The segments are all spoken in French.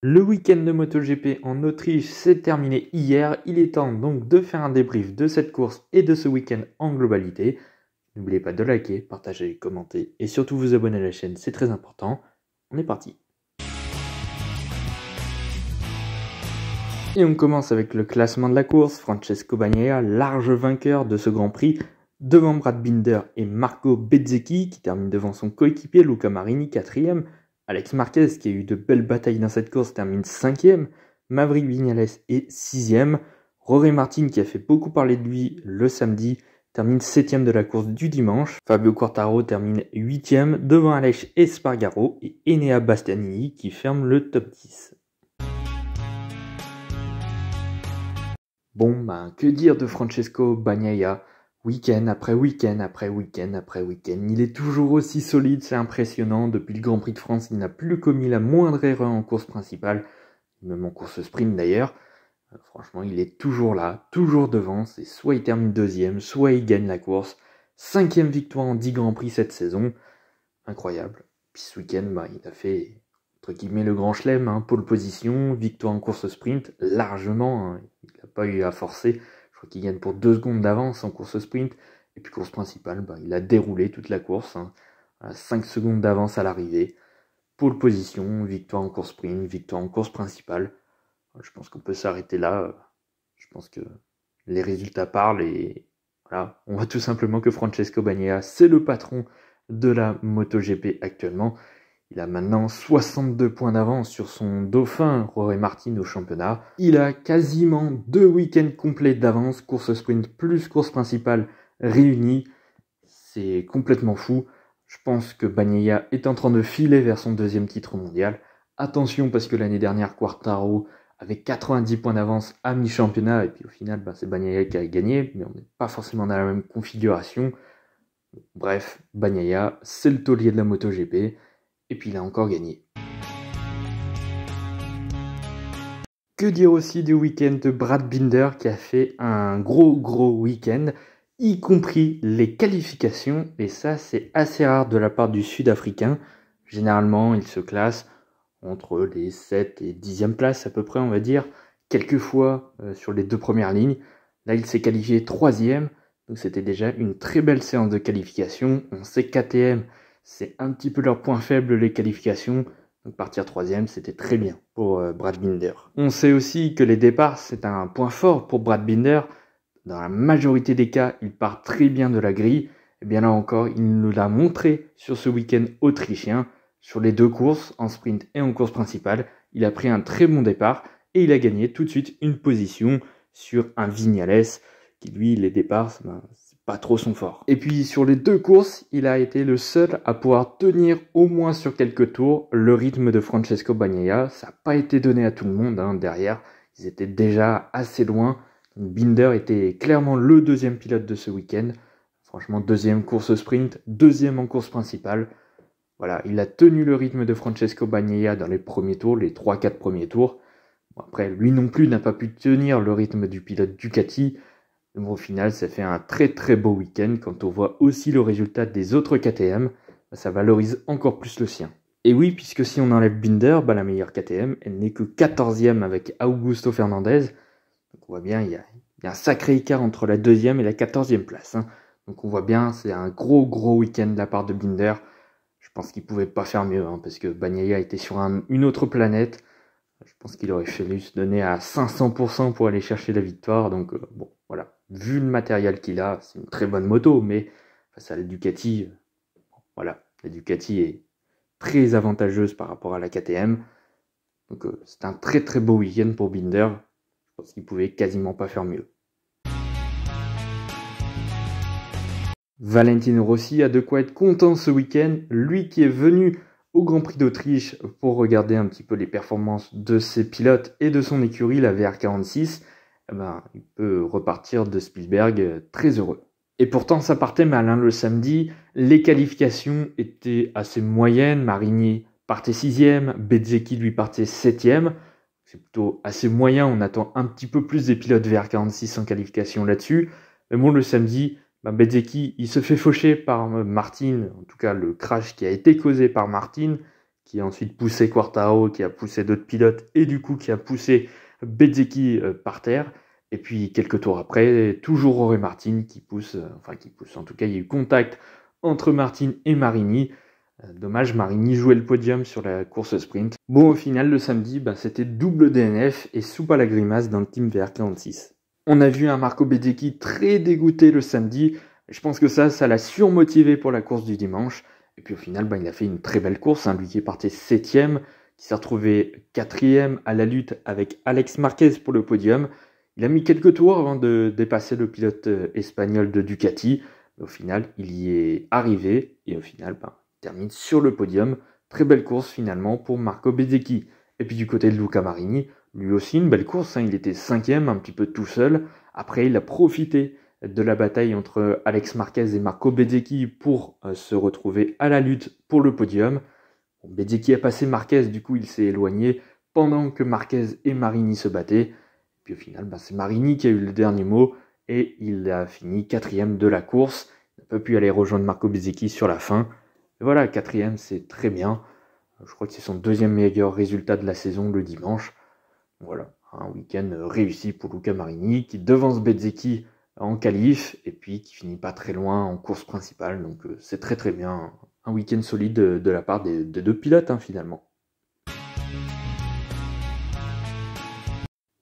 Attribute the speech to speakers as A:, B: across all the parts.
A: Le week-end de MotoGP en Autriche s'est terminé hier, il est temps donc de faire un débrief de cette course et de ce week-end en globalité. N'oubliez pas de liker, partager, commenter et surtout vous abonner à la chaîne, c'est très important. On est parti Et on commence avec le classement de la course, Francesco Bagnaia, large vainqueur de ce Grand Prix, devant Brad Binder et Marco Bezzecchi qui termine devant son coéquipier Luca Marini quatrième, Alex Marquez, qui a eu de belles batailles dans cette course, termine 5ème. Maverick Vignales est 6ème. Rory Martin, qui a fait beaucoup parler de lui le samedi, termine 7ème de la course du dimanche. Fabio Quartaro termine 8ème devant Alex Espargaro et Enea Bastianini qui ferme le top 10. Bon, ben, que dire de Francesco Bagnaia Week-end après week-end après week-end après week-end. Il est toujours aussi solide, c'est impressionnant. Depuis le Grand Prix de France, il n'a plus commis la moindre erreur en course principale, même en course sprint d'ailleurs. Euh, franchement, il est toujours là, toujours devant. C'est soit il termine deuxième, soit il gagne la course. Cinquième victoire en 10 Grands Prix cette saison. Incroyable. Puis ce week-end, bah, il a fait, entre guillemets, le grand chelem. Hein, pole position, victoire en course sprint, largement. Hein. Il n'a pas eu à forcer qu'il gagne pour deux secondes d'avance en course sprint. Et puis course principale, bah, il a déroulé toute la course. Hein. à 5 secondes d'avance à l'arrivée. pôle position, victoire en course sprint, victoire en course principale. Je pense qu'on peut s'arrêter là. Je pense que les résultats parlent et voilà. On voit tout simplement que Francesco Bagnaia, c'est le patron de la MotoGP actuellement. Il a maintenant 62 points d'avance sur son dauphin Rory Martin au championnat. Il a quasiment deux week-ends complets d'avance, course sprint plus course principale réunie. C'est complètement fou. Je pense que Bagnaia est en train de filer vers son deuxième titre mondial. Attention parce que l'année dernière, Quartaro avait 90 points d'avance à mi-championnat et puis au final, bah, c'est Bagnaia qui a gagné, mais on n'est pas forcément dans la même configuration. Bref, Bagnaia, c'est le taulier de la MotoGP. Et puis il a encore gagné. Que dire aussi du week-end de Brad Binder qui a fait un gros gros week-end, y compris les qualifications, et ça c'est assez rare de la part du Sud-Africain. Généralement il se classe entre les 7 et 10e places à peu près on va dire, quelques fois euh, sur les deux premières lignes. Là il s'est qualifié troisième, donc c'était déjà une très belle séance de qualification. On sait qu'ATM... C'est un petit peu leur point faible, les qualifications. Donc partir troisième, c'était très bien pour euh, Brad Binder. On sait aussi que les départs, c'est un point fort pour Brad Binder. Dans la majorité des cas, il part très bien de la grille. Et eh bien là encore, il nous l'a montré sur ce week-end autrichien. Sur les deux courses, en sprint et en course principale, il a pris un très bon départ et il a gagné tout de suite une position sur un Vignales qui lui, les départs, ben, pas trop son fort. Et puis sur les deux courses, il a été le seul à pouvoir tenir au moins sur quelques tours le rythme de Francesco Bagnaia. Ça n'a pas été donné à tout le monde hein. derrière. Ils étaient déjà assez loin. Binder était clairement le deuxième pilote de ce week-end. Franchement, deuxième course sprint, deuxième en course principale. Voilà, il a tenu le rythme de Francesco Bagnaia dans les premiers tours, les 3-4 premiers tours. après, lui non plus n'a pas pu tenir le rythme du pilote Ducati au final, ça fait un très très beau week-end. Quand on voit aussi le résultat des autres KTM, ça valorise encore plus le sien. Et oui, puisque si on enlève Binder, bah, la meilleure KTM, elle n'est que 14e avec Augusto Fernandez. Donc on voit bien, il y, a, un sacré écart entre la deuxième et la 14e place. Hein. Donc on voit bien, c'est un gros gros week-end de la part de Binder. Je pense qu'il ne pouvait pas faire mieux, hein, parce que Bagnaia était sur une autre planète. Je pense qu'il aurait fallu se donner à 500% pour aller chercher la victoire. Donc euh, bon, vu le matériel qu'il a, c'est une très bonne moto, mais face à la Ducati, euh, voilà, la Ducati est très avantageuse par rapport à la KTM. Donc euh, c'est un très très beau week-end pour Binder. Je pense qu'il pouvait quasiment pas faire mieux. Valentino Rossi a de quoi être content ce week-end. Lui qui est venu au Grand Prix d'Autriche pour regarder un petit peu les performances de ses pilotes et de son écurie, la VR46. Eh ben, il peut repartir de Spielberg euh, très heureux. Et pourtant, ça partait malin hein, le samedi. Les qualifications étaient assez moyennes. Marigny partait sixième, Bezzeki lui partait septième. C'est plutôt assez moyen. On attend un petit peu plus des pilotes vers 46 en qualification là-dessus. Mais bon, le samedi, ben il se fait faucher par euh, Martin, en tout cas le crash qui a été causé par Martin, qui a ensuite poussé Quartao, qui a poussé d'autres pilotes, et du coup qui a poussé Bezzeki euh, par terre. Et puis quelques tours après, toujours Auré Martin qui pousse, euh, enfin qui pousse, en tout cas il y a eu contact entre Martin et Marini. Euh, dommage, Marini jouait le podium sur la course sprint. Bon, au final, le samedi, bah, c'était double DNF et soupe à la grimace dans le Team VR46. On a vu un Marco Bezzecchi très dégoûté le samedi. Je pense que ça, ça l'a surmotivé pour la course du dimanche. Et puis au final, bah, il a fait une très belle course. Hein. Lui qui est parti septième, qui s'est retrouvé quatrième à la lutte avec Alex Marquez pour le podium. Il a mis quelques tours avant de dépasser le pilote euh, espagnol de Ducati. au final, il y est arrivé et au final, ben, il termine sur le podium. Très belle course finalement pour Marco Bezzecchi. Et puis du côté de Luca Marini, lui aussi une belle course. Hein. Il était cinquième, un petit peu tout seul. Après, il a profité de la bataille entre Alex Marquez et Marco Bezzecchi pour euh, se retrouver à la lutte pour le podium. Benzeki a passé Marquez, du coup il s'est éloigné pendant que Marquez et Marini se battaient. Puis au final, bah, c'est Marini qui a eu le dernier mot et il a fini quatrième de la course. Il n'a pas pu aller rejoindre Marco Bezzecchi sur la fin. voilà, quatrième, c'est très bien. Je crois que c'est son deuxième meilleur résultat de la saison le dimanche. Voilà, un week-end réussi pour Luca Marini qui devance Bezzecchi en qualif et puis qui finit pas très loin en course principale. Donc euh, c'est très très bien un week-end solide de, la part des, deux pilotes hein, finalement.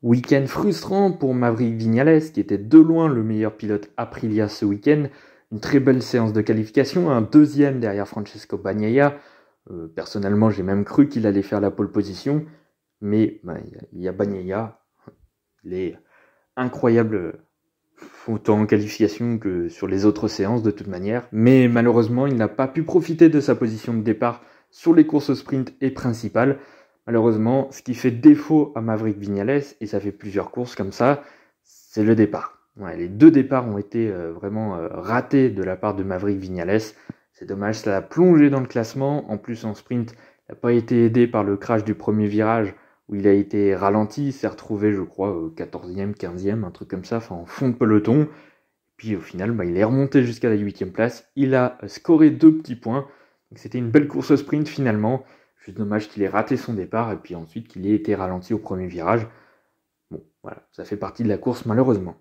A: Week-end frustrant pour Maverick Vignales qui était de loin le meilleur pilote Aprilia ce week-end. Une très belle séance de qualification, un deuxième derrière Francesco Bagnaia. Euh, personnellement, j'ai même cru qu'il allait faire la pole position, mais ben, il y a Bagnaia, les incroyables autant en qualification que sur les autres séances de toute manière. Mais malheureusement, il n'a pas pu profiter de sa position de départ sur les courses sprint et principales. Malheureusement, ce qui fait défaut à Maverick Vignales, et ça fait plusieurs courses comme ça, c'est le départ. Ouais, les deux départs ont été euh, vraiment euh, ratés de la part de Maverick Vignales. C'est dommage, ça a plongé dans le classement. En plus, en sprint, il n'a pas été aidé par le crash du premier virage où il a été ralenti, il s'est retrouvé, je crois, 14e, euh, 15e, un truc comme ça, enfin en fond de peloton. Puis au final, bah, il est remonté jusqu'à la 8e place. Il a scoré deux petits points. c'était une belle course au sprint finalement. Juste dommage qu'il ait raté son départ et puis ensuite qu'il ait été ralenti au premier virage. Bon, voilà, ça fait partie de la course malheureusement.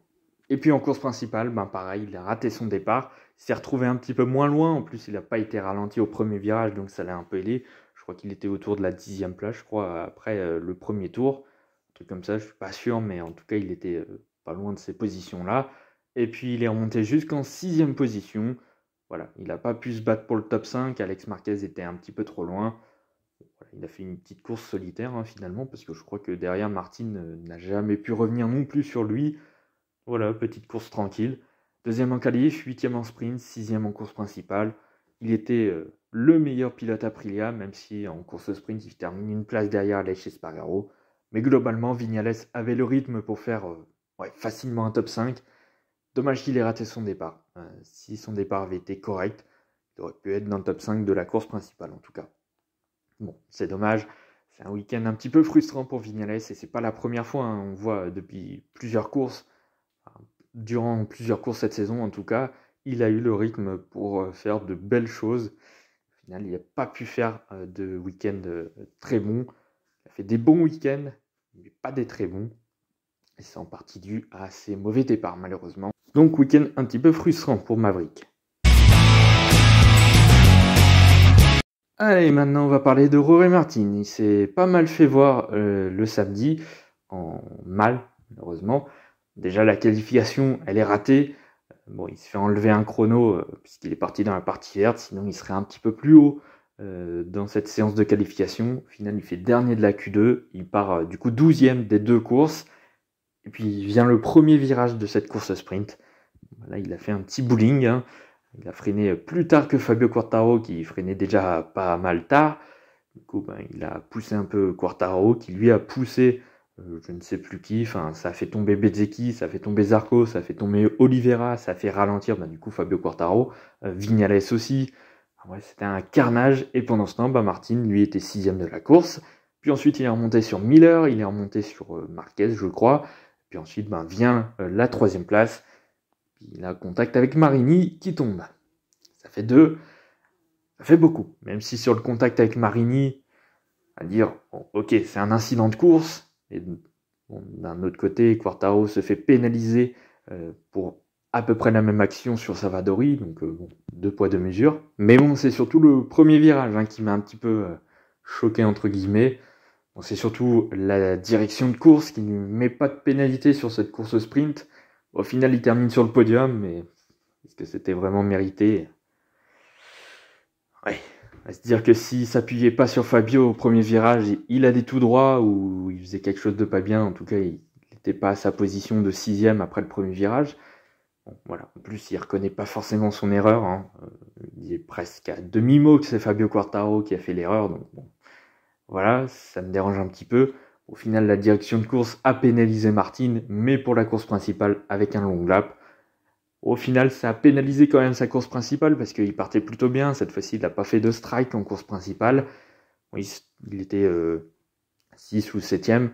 A: Et puis en course principale, ben pareil, il a raté son départ. Il s'est retrouvé un petit peu moins loin. En plus, il n'a pas été ralenti au premier virage, donc ça l'a un peu aidé crois qu'il était autour de la dixième place, je crois, après euh, le premier tour. Un truc comme ça, je suis pas sûr, mais en tout cas, il était euh, pas loin de ces positions-là. Et puis, il est remonté jusqu'en sixième position. Voilà, il n'a pas pu se battre pour le top 5. Alex Marquez était un petit peu trop loin. il a fait une petite course solitaire hein, finalement, parce que je crois que derrière Martin euh, n'a jamais pu revenir non plus sur lui. Voilà, petite course tranquille. Deuxième en qualif, huitième en sprint, sixième en course principale il était euh, le meilleur pilote Aprilia, même si en course sprint, il termine une place derrière Aleix Spargaro. Mais globalement, Vignales avait le rythme pour faire euh, facilement un top 5. Dommage qu'il ait raté son départ. Euh, si son départ avait été correct, il aurait pu être dans le top 5 de la course principale en tout cas. Bon, c'est dommage. C'est un week-end un petit peu frustrant pour Vignales et c'est pas la première fois. Hein. On voit depuis plusieurs courses, durant plusieurs courses cette saison en tout cas, il a eu le rythme pour euh, faire de belles choses. Au final, il n'a pas pu faire euh, de week-end euh, très bon. Il a fait des bons week-ends, mais pas des très bons. Et c'est en partie dû à ses mauvais départs, malheureusement. Donc, week-end un petit peu frustrant pour Maverick. Allez, maintenant on va parler de Rory Martin. Il s'est pas mal fait voir le samedi, en mal, malheureusement. Déjà, la qualification, elle est ratée bon, il se fait enlever un chrono euh, puisqu'il est parti dans la partie verte, sinon il serait un petit peu plus haut euh, dans cette séance de qualification. Au il fait dernier de la Q2. Il part euh, du coup 12e des deux courses. Et puis vient le premier virage de cette course sprint. Là, il a fait un petit bowling. Hein. Il a freiné plus tard que Fabio Quartaro, qui freinait déjà pas mal tard. Du coup, ben, il a poussé un peu Quartaro, qui lui a poussé euh, je ne sais plus qui, enfin ça fait tomber Bezzecchi, ça fait tomber Zarco, ça fait tomber Oliveira, ça fait ralentir ben, du coup Fabio Quartaro, euh, Vignales aussi. c'était un carnage et pendant ce temps, ben, Martin lui était sixième de la course. Puis ensuite il est remonté sur Miller, il est remonté sur euh, Marquez je crois. Puis ensuite ben, vient la troisième place. il a contact avec Marini qui tombe. Ça fait deux. Ça fait beaucoup. Même si sur le contact avec Marini, à dire, ok, c'est un incident de course, et d'un autre côté, Quartaro se fait pénaliser euh, pour à peu près la même action sur Savadori, donc euh, deux poids deux mesures. Mais bon, c'est surtout le premier virage hein, qui m'a un petit peu euh, choqué entre guillemets. Bon, c'est surtout la direction de course qui ne met pas de pénalité sur cette course au sprint. Au final, il termine sur le podium, mais est-ce que c'était vraiment mérité Ouais, se dire que s'il s'appuyait pas sur Fabio au premier virage, il allait tout droit ou il faisait quelque chose de pas bien. En tout cas, il n'était pas à sa position de sixième après le premier virage. Bon, voilà. En plus, il reconnaît pas forcément son erreur. Hein. Euh, il est presque à demi-mot que c'est Fabio Quartaro qui a fait l'erreur. Donc bon, voilà, ça me dérange un petit peu. Au final, la direction de course a pénalisé Martin, mais pour la course principale avec un long lap. Au final, ça a pénalisé quand même sa course principale parce qu'il partait plutôt bien. Cette fois-ci, il n'a pas fait de strike en course principale. il, était 6 euh, ou 7 e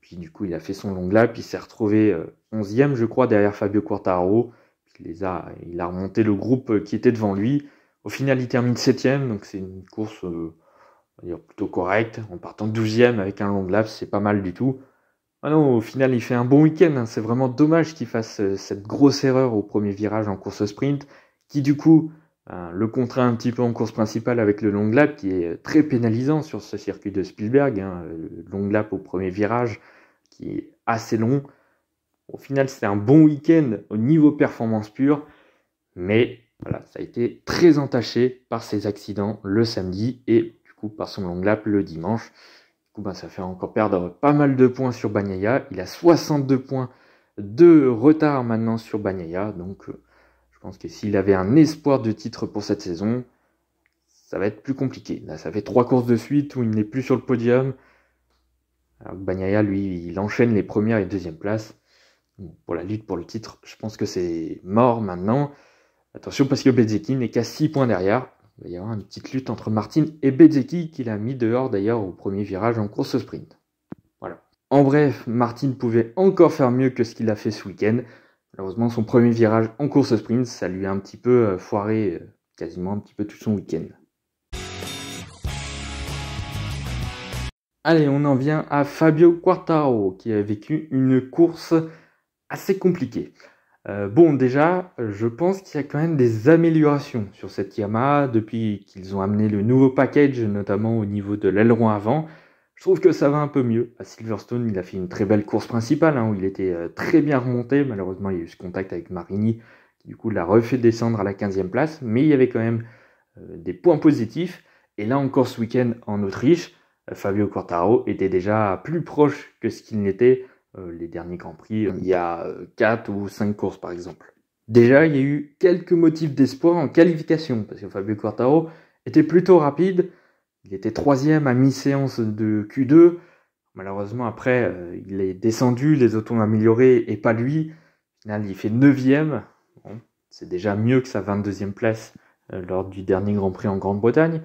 A: Puis du coup, il a fait son long lap. Il s'est retrouvé 11 euh, e je crois, derrière Fabio Quartaro. les a, il a remonté le groupe euh, qui était devant lui. Au final, il termine 7 Donc c'est une course plutôt correcte. En partant 12 e avec un long lap, c'est pas mal du tout. Ah au final, il fait un bon week-end. Hein. C'est vraiment dommage qu'il fasse euh, cette grosse erreur au premier virage en course sprint, qui du coup euh, le contraint un petit peu en course principale avec le long lap, qui est euh, très pénalisant sur ce circuit de Spielberg. Hein. Le long lap au premier virage, qui est assez long. Au final, c'était un bon week-end au niveau performance pure, mais voilà, ça a été très entaché par ses accidents le samedi et du coup par son long lap le dimanche. Ben, ça fait encore perdre pas mal de points sur Bagnaya. Il a 62 points de retard maintenant sur Bagnaya. Donc, euh, je pense que s'il avait un espoir de titre pour cette saison, ça va être plus compliqué. Là, ça fait trois courses de suite où il n'est plus sur le podium. Alors que lui, il enchaîne les premières et deuxièmes places. pour la lutte pour le titre, je pense que c'est mort maintenant. Attention parce que Bezeki n'est qu'à 6 points derrière. Il va y avoir une petite lutte entre Martin et Bezeki qu'il a mis dehors d'ailleurs au premier virage en course sprint. Voilà. En bref, Martin pouvait encore faire mieux que ce qu'il a fait ce week-end. Malheureusement, son premier virage en course sprint, ça lui a un petit peu euh, foiré euh, quasiment un petit peu tout son week-end. Allez, on en vient à Fabio Quartaro qui a vécu une course assez compliquée. Euh, bon, déjà, je pense qu'il y a quand même des améliorations sur cette Yamaha depuis qu'ils ont amené le nouveau package, notamment au niveau de l'aileron avant. Je trouve que ça va un peu mieux. À Silverstone, il a fait une très belle course principale hein, où il était euh, très bien remonté. Malheureusement, il y a eu ce contact avec Marini qui, du coup, l'a refait descendre à la 15e place. Mais il y avait quand même euh, des points positifs. Et là encore ce week-end en Autriche, Fabio Cortaro était déjà plus proche que ce qu'il n'était euh, les derniers Grands Prix, euh, il y a 4 euh, ou 5 courses par exemple. Déjà, il y a eu quelques motifs d'espoir en qualification, parce que Fabio Quartaro était plutôt rapide. Il était troisième à mi-séance de Q2. Malheureusement, après, il est descendu, les autos ont amélioré et pas lui. Au final, il fait neuvième. Bon, c'est déjà mieux que sa 22e place lors du dernier Grand Prix en Grande-Bretagne.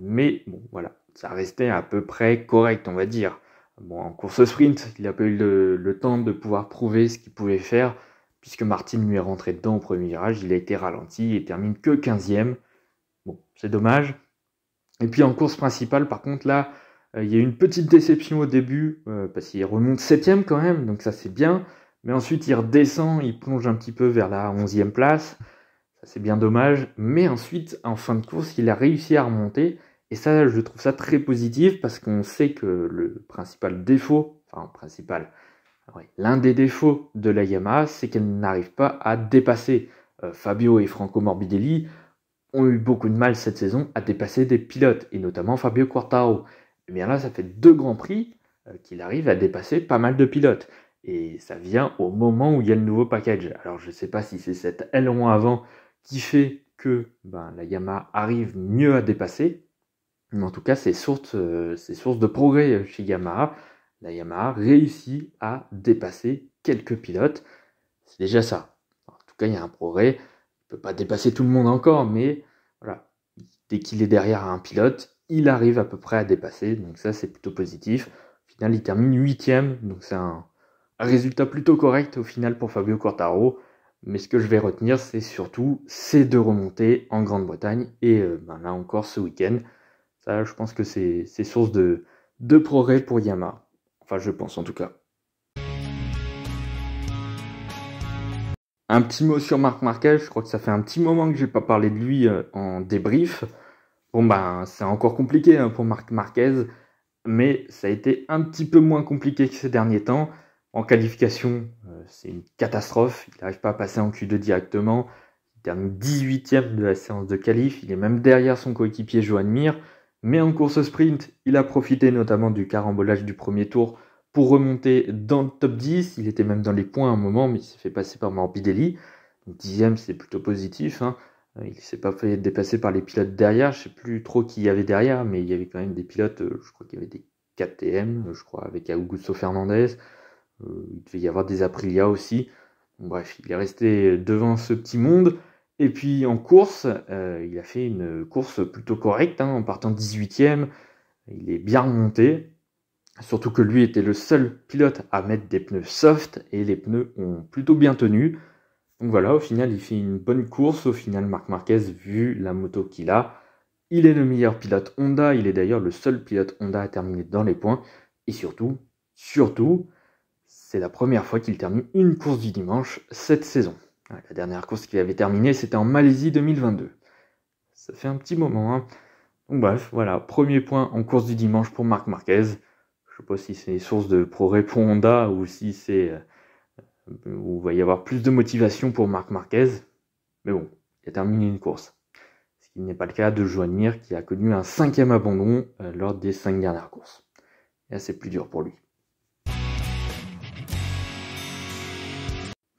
A: mais bon, voilà, ça restait à peu près correct, on va dire. Bon, en course sprint, il n'a pas eu le, temps de pouvoir prouver ce qu'il pouvait faire, puisque Martin lui est rentré dedans au premier virage, il a été ralenti et termine que 15e. Bon, c'est dommage. Et puis en course principale, par contre, là, euh, il y a eu une petite déception au début, euh, parce qu'il remonte 7e quand même, donc ça c'est bien. Mais ensuite, il redescend, il plonge un petit peu vers la 11e place. Ça c'est bien dommage. Mais ensuite, en fin de course, il a réussi à remonter et ça, je trouve ça très positif parce qu'on sait que le principal défaut, enfin principal, ah l'un des défauts de la Yamaha, c'est qu'elle n'arrive pas à dépasser. Euh, Fabio et Franco Morbidelli ont eu beaucoup de mal cette saison à dépasser des pilotes, et notamment Fabio Quartaro. Et eh bien là, ça fait deux grands prix euh, qu'il arrive à dépasser pas mal de pilotes. Et ça vient au moment où il y a le nouveau package. Alors je ne sais pas si c'est cette l avant qui fait que ben, la Yamaha arrive mieux à dépasser, mais en tout cas, c'est source, euh, de progrès euh, chez Yamaha. La Yamaha réussit à dépasser quelques pilotes. C'est déjà ça. En tout cas, il y a un progrès. Il ne peut pas dépasser tout le monde encore, mais voilà. Dès qu'il est derrière un pilote, il arrive à peu près à dépasser. Donc ça, c'est plutôt positif. Au final, il termine huitième. Donc c'est un, résultat plutôt correct au final pour Fabio Cortaro. Mais ce que je vais retenir, c'est surtout ces deux remontées en Grande-Bretagne et euh, ben là encore ce week-end. Ça, je pense que c'est source de, de progrès pour Yama. Enfin, je pense en tout cas. Un petit mot sur Marc Marquez, je crois que ça fait un petit moment que je n'ai pas parlé de lui euh, en débrief. Bon ben c'est encore compliqué hein, pour Marc Marquez, mais ça a été un petit peu moins compliqué que ces derniers temps. En qualification, euh, c'est une catastrophe, il n'arrive pas à passer en Q2 directement. Il termine 18 e de la séance de qualif, il est même derrière son coéquipier Joan Mir. Mais en course sprint, il a profité notamment du carambolage du premier tour pour remonter dans le top 10. Il était même dans les points à un moment, mais il s'est fait passer par Morbidelli. Dixième, c'est plutôt positif. Il hein. euh, Il s'est pas fait dépasser par les pilotes derrière. Je sais plus trop qui il y avait derrière, mais il y avait quand même des pilotes. Euh, je crois qu'il y avait des KTM, euh, je crois, avec Augusto Fernandez. Il devait y avoir des Aprilia aussi. Bref, il est resté devant ce petit monde. Et puis en course, euh, il a fait une course plutôt correcte, hein, en partant 18ème. Il est bien remonté. Surtout que lui était le seul pilote à mettre des pneus soft et les pneus ont plutôt bien tenu. Donc voilà, au final, il fait une bonne course. Au final, Marc Marquez, vu la moto qu'il a, il est le meilleur pilote Honda. Il est d'ailleurs le seul pilote Honda à terminer dans les points. Et surtout, surtout, c'est la première fois qu'il termine une course du dimanche cette saison. La dernière course qu'il avait terminée, c'était en Malaisie 2022. Ça fait un petit moment. Hein. Donc bref, voilà, premier point en course du dimanche pour Marc Marquez. Je ne sais pas si c'est source de pro réponda ou si c'est euh, où va y avoir plus de motivation pour Marc Marquez. Mais bon, il a terminé une course. Ce qui n'est pas le cas de Mir qui a connu un cinquième abandon euh, lors des cinq dernières courses. Et là, c'est plus dur pour lui.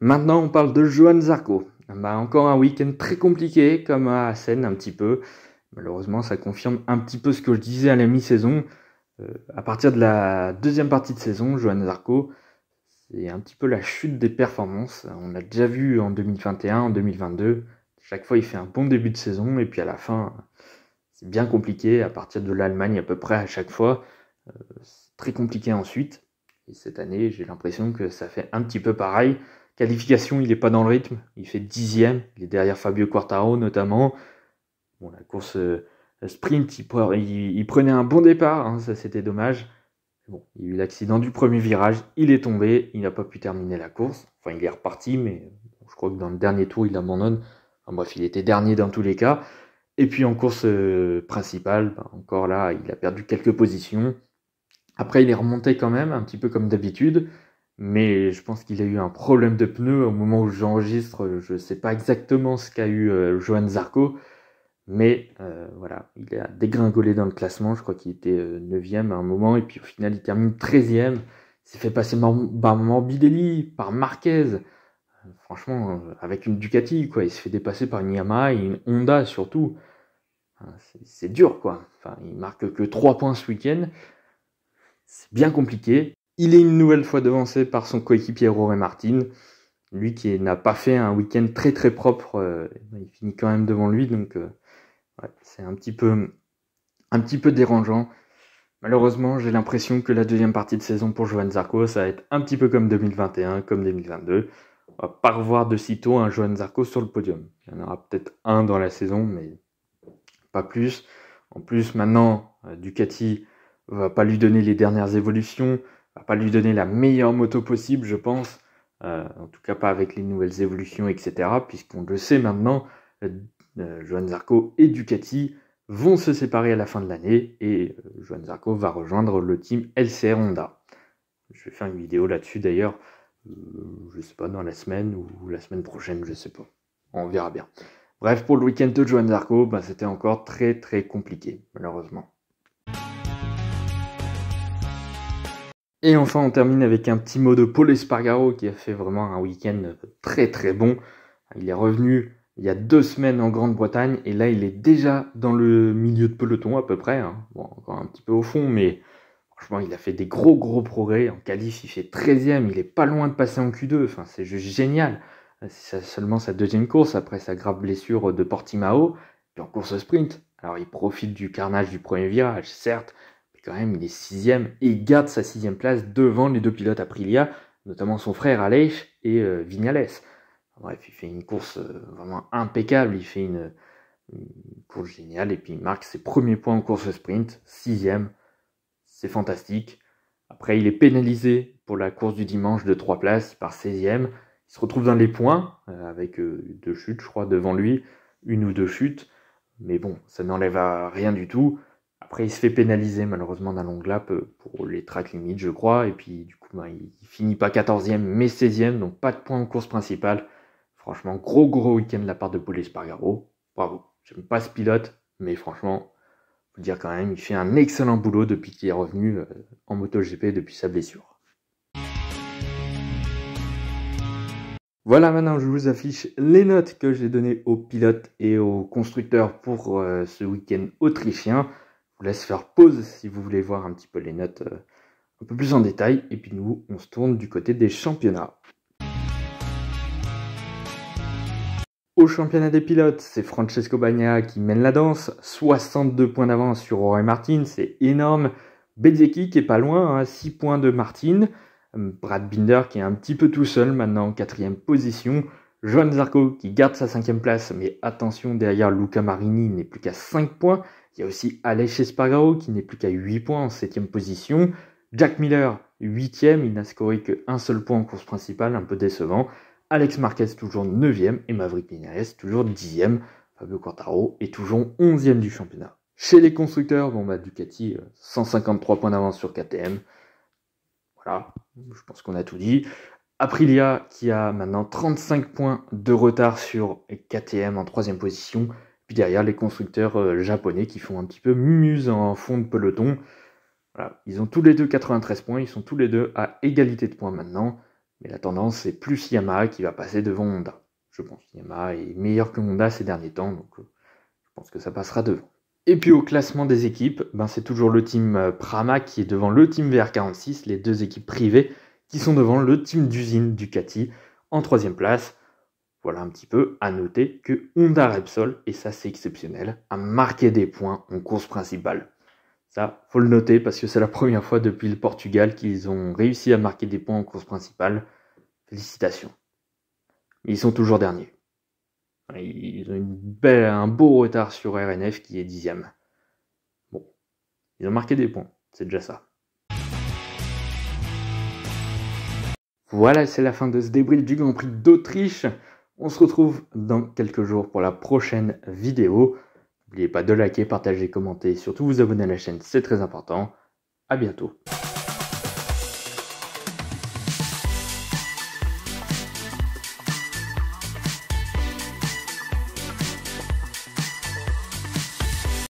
A: Maintenant, on parle de Johan Zarco. Bah, encore un week-end très compliqué, comme à Assen un petit peu. Malheureusement, ça confirme un petit peu ce que je disais à la mi-saison. Euh, à partir de la deuxième partie de saison, Johan Zarco, c'est un petit peu la chute des performances. On l'a déjà vu en 2021, en 2022. Chaque fois, il fait un bon début de saison, et puis à la fin, c'est bien compliqué. À partir de l'Allemagne, à peu près à chaque fois, euh, c'est très compliqué ensuite. Et cette année, j'ai l'impression que ça fait un petit peu pareil. Qualification, il n'est pas dans le rythme. Il fait dixième. Il est derrière Fabio Quartaro notamment. Bon, la course euh, sprint, il, prenait un bon départ. Hein, ça, c'était dommage. Bon, il y a eu l'accident du premier virage. Il est tombé. Il n'a pas pu terminer la course. Enfin, il est reparti, mais je crois que dans le dernier tour, il abandonne. Enfin, bref, il était dernier dans tous les cas. Et puis en course euh, principale, ben, encore là, il a perdu quelques positions. Après, il est remonté quand même, un petit peu comme d'habitude mais je pense qu'il a eu un problème de pneu au moment où j'enregistre. Je ne sais pas exactement ce qu'a eu euh, Johan Zarco, mais euh, voilà, il a dégringolé dans le classement. Je crois qu'il était 9 euh, e à un moment, et puis au final, il termine 13 e Il s'est fait passer par Morbidelli, par Marquez. Franchement, avec une Ducati, quoi. Il se fait dépasser par une Yamaha et une Honda surtout. C'est dur, quoi. Enfin, il marque que 3 points ce week-end. C'est bien compliqué. Il est une nouvelle fois devancé par son coéquipier Rory Martin, lui qui n'a pas fait un week-end très très propre, euh, il finit quand même devant lui, donc euh, c'est un petit peu dérangeant. Malheureusement, j'ai l'impression que la deuxième partie de saison pour Johan Zarco, ça va être un petit peu comme 2021, comme 2022. On va pas revoir de sitôt un Johan Zarco sur le podium. Il y en aura peut-être un dans la saison, mais pas plus. En plus, maintenant, euh, Ducati va pas lui donner les dernières évolutions va pas lui donner la meilleure moto possible, je pense. Euh, en tout cas, pas avec les nouvelles évolutions, etc. Puisqu'on le sait maintenant, euh, euh Johan Zarco et Ducati vont se séparer à la fin de l'année et euh, Johan Zarco va rejoindre le team LCR Honda. Je vais faire une vidéo là-dessus d'ailleurs, je sais pas, dans la semaine ou la semaine prochaine, je sais pas. On verra bien. Bref, pour le week-end de Johan Zarco, bah, c'était encore très très compliqué, malheureusement. Et enfin, on termine avec un petit mot de Paul Espargaro qui a fait vraiment un week-end très très bon. Il est revenu il y a deux semaines en Grande-Bretagne et là il est déjà dans le milieu de peloton à peu près. Hein. Bon, encore un petit peu au fond, mais franchement il a fait des gros gros progrès. En qualif, il fait 13ème, il est pas loin de passer en Q2. Enfin, c'est juste génial. C'est seulement sa deuxième course après sa grave blessure de Portimao, puis en course sprint. Alors il profite du carnage du premier virage, certes, quand même, il est sixième et garde sa sixième place devant les deux pilotes Aprilia, notamment son frère Aleix et euh, Vinales Bref, il fait une course euh, vraiment impeccable, il fait une, course géniale et puis il marque ses premiers points en course sprint, sixième, c'est fantastique. Après, il est pénalisé pour la course du dimanche de trois places par 16e. Il se retrouve dans les points euh, avec deux chutes, je crois, devant lui, une ou deux chutes. Mais bon, ça n'enlève à rien du tout. Après, il se fait pénaliser malheureusement d'un long lap euh, pour les tracts limites, je crois. Et puis, du coup, bah, il finit pas 14e, mais 16e, donc pas de points en course principale. Franchement, gros gros week-end de la part de Paul Espargaro. Bravo. J'aime pas ce pilote, mais franchement, vous dire quand même, il fait un excellent boulot depuis qu'il est revenu euh, en MotoGP depuis sa blessure. Voilà, maintenant je vous affiche les notes que j'ai données aux pilotes et aux constructeurs pour euh, ce week-end autrichien vous laisse faire pause si vous voulez voir un petit peu les notes euh, un peu plus en détail. Et puis nous, on se tourne du côté des championnats. Au championnat des pilotes, c'est Francesco Bagna qui mène la danse. 62 points d'avance sur Rory Martin, c'est énorme. Bezzeki qui est pas loin, 6 hein, points de Martin. Euh, Brad Binder qui est un petit peu tout seul maintenant en quatrième position. Joan Zarco qui garde sa cinquième place, mais attention, derrière Luca Marini n'est plus qu'à 5 points. Il y a aussi Alex Espargaro qui n'est plus qu'à 8 points en 7 position. Jack Miller, 8ème, il n'a scoré qu'un seul point en course principale, un peu décevant. Alex Marquez, toujours 9ème, et Maverick Pinares, toujours 10ème. Fabio Quartaro est toujours 11ème du championnat. Chez les constructeurs, bon bah, Ducati, 153 euh, points d'avance sur KTM. Voilà, je pense qu'on a tout dit. Aprilia qui a maintenant 35 points de retard sur KTM en troisième position. Puis derrière, les constructeurs euh, japonais qui font un petit peu muse en fond de peloton. Ils ont tous les deux 93 points, ils sont tous les deux à égalité de points maintenant. Mais la tendance, c'est plus Yamaha qui va passer devant Honda. Je pense que Yamaha est meilleur que Honda ces derniers temps, donc euh, je pense que ça passera devant. Et puis au classement des équipes, ben c'est toujours le team euh, Prama qui est devant le team VR46, les deux équipes privées qui sont devant le team d'usine Ducati en troisième place. Voilà un petit peu à noter que Honda Repsol, et ça c'est exceptionnel, a marqué des points en course principale. Ça, faut le noter parce que c'est la première fois depuis le Portugal qu'ils ont réussi à marquer des points en course principale. Félicitations. Mais ils sont toujours derniers. Ils ont un beau retard sur RNF qui est dixième. Bon, ils ont marqué des points, c'est déjà ça. Voilà, c'est la fin de ce débrief du Grand Prix d'Autriche. On se retrouve dans quelques jours pour la prochaine vidéo. N'oubliez pas de liker, partager, commenter, surtout vous abonner à la chaîne, c'est très important. A bientôt.